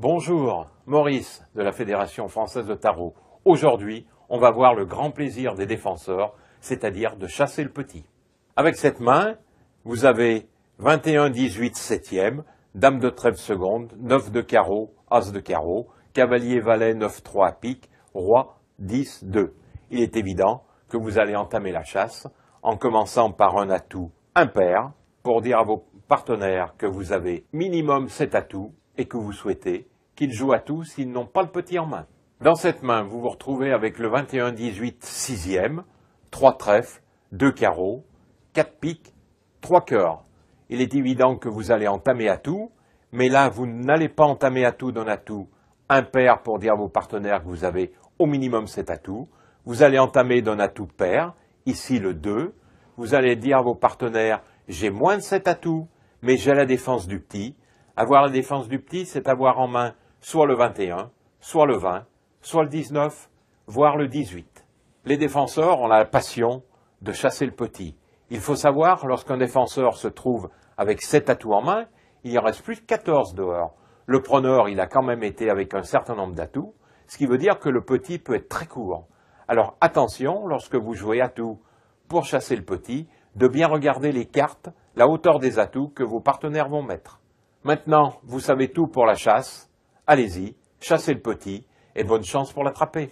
Bonjour, Maurice de la Fédération française de tarot. Aujourd'hui, on va voir le grand plaisir des défenseurs, c'est-à-dire de chasser le petit. Avec cette main, vous avez 21, 18, 7e, Dame de trêve seconde, 9 de carreau, As de carreau, Cavalier valet 9, 3 à pique, Roi 10, 2. Il est évident que vous allez entamer la chasse en commençant par un atout impair pour dire à vos partenaires que vous avez minimum 7 atouts et que vous souhaitez, qu'ils jouent à tout s'ils n'ont pas le petit en main. Dans cette main, vous vous retrouvez avec le 21-18 sixième, 3 trèfles, 2 carreaux, 4 piques, 3 cœurs. Il est évident que vous allez entamer à tout, mais là, vous n'allez pas entamer à tout d'un atout impair pour dire à vos partenaires que vous avez au minimum cet atout. Vous allez entamer d'un atout pair, ici le 2. Vous allez dire à vos partenaires, j'ai moins de cet atout, mais j'ai la défense du petit, avoir la défense du petit, c'est avoir en main soit le 21, soit le 20, soit le 19, voire le 18. Les défenseurs ont la passion de chasser le petit. Il faut savoir, lorsqu'un défenseur se trouve avec 7 atouts en main, il en reste plus de 14 dehors. Le preneur, il a quand même été avec un certain nombre d'atouts, ce qui veut dire que le petit peut être très court. Alors attention, lorsque vous jouez atout pour chasser le petit, de bien regarder les cartes, la hauteur des atouts que vos partenaires vont mettre. Maintenant, vous savez tout pour la chasse. Allez-y, chassez le petit et bonne chance pour l'attraper.